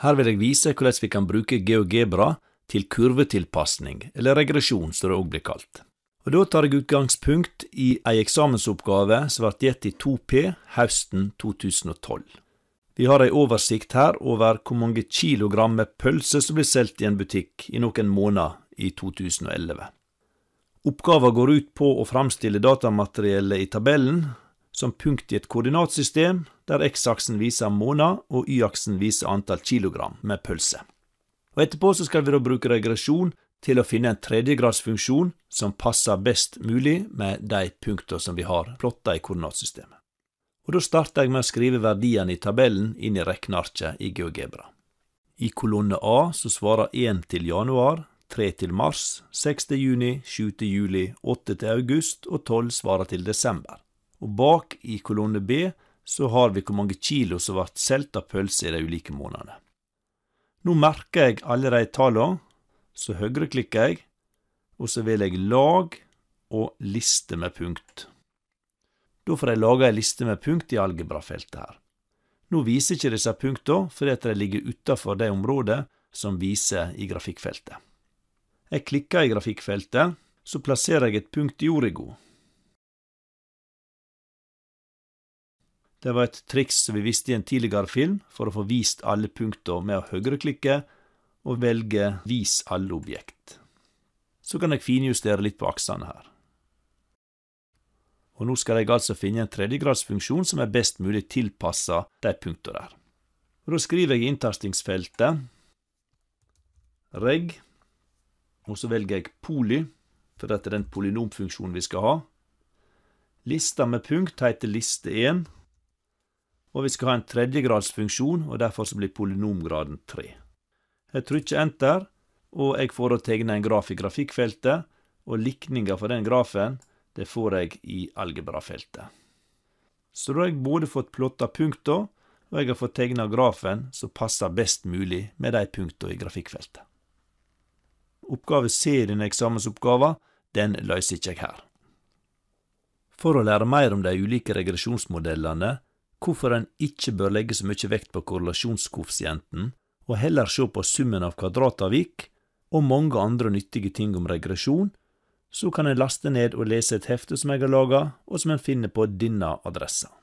Her vil jeg vise hvordan vi kan bruke GeoGebra til kurvetilpasning, eller regresjon som det òg blir kalt. Og Da tar jeg utgangspunkt i ei eksamensoppgave som ble gitt i 2P høsten 2012. Vi har ei oversikt her over hvor mange kilogram med pølser som blir solgt i en butikk i noen måneder i 2011. Oppgaven går ut på å framstille datamateriellet i tabellen som punkt i et koordinatsystem der x-aksen viser måned og y-aksen viser antall kilogram med pølse. Og Etterpå så skal vi da bruke regresjon til å finne en tredjegradsfunksjon som passer best mulig med de punktene som vi har plotta i koordinatsystemet. Og Da starter jeg med å skrive verdiene i tabellen inn i regnearket i GeoGebra. I kolonne A så svarer 1 til januar, 3 til mars, 6 til juni, 7 til juli, 8 til august og 12 svarer til desember og bak i kolonne B så har vi hvor mange kilo som ble solgt av pølser i de ulike månedene. Nå merker jeg alle de tallene, så høyreklikker jeg, og så vil jeg lag og liste med punkt. Da får jeg laga ei liste med punkt i algebrafeltet her. Nå viser ikke disse punktene fordi at de ligger utafor det området som viser i grafikkfeltet. Jeg klikker i grafikkfeltet, så plasserer jeg et punkt i origo. Det var et triks som vi visste i en tidligere film for å få vist alle punkter med å høyreklikke og velge 'vis alle objekt'. Så kan jeg finjustere litt på aksene her. Og nå skal jeg altså finne en tredjegradsfunksjon som er best mulig tilpassa de punktene der. Og da skriver jeg i inntastingsfeltet reg, og så velger jeg poly, for dette er den polynomfunksjonen vi skal ha. Lista med punkt heter liste 1. Og vi skal ha en tredjegradsfunksjon, og derfor så blir polynomgraden 3. Jeg trykker enter, og jeg får å tegne en graf i grafikkfeltet, og likninga for den grafen, det får jeg i algebrafeltet. Så da har jeg både fått plotta punkta, og jeg har fått tegna grafen som passer best mulig med de punkta i grafikkfeltet. Oppgave C i denne eksamensoppgava, den løser ikke jeg her. For å lære mer om de ulike regresjonsmodellene hvorfor en ikke bør legge så mye vekt på korrelasjonskoeffisienten, og heller se på summen av kvadratavvik og mange andre nyttige ting om regresjon, så kan en laste ned og lese et hefte som jeg har laga, og som en finner på denne adressa.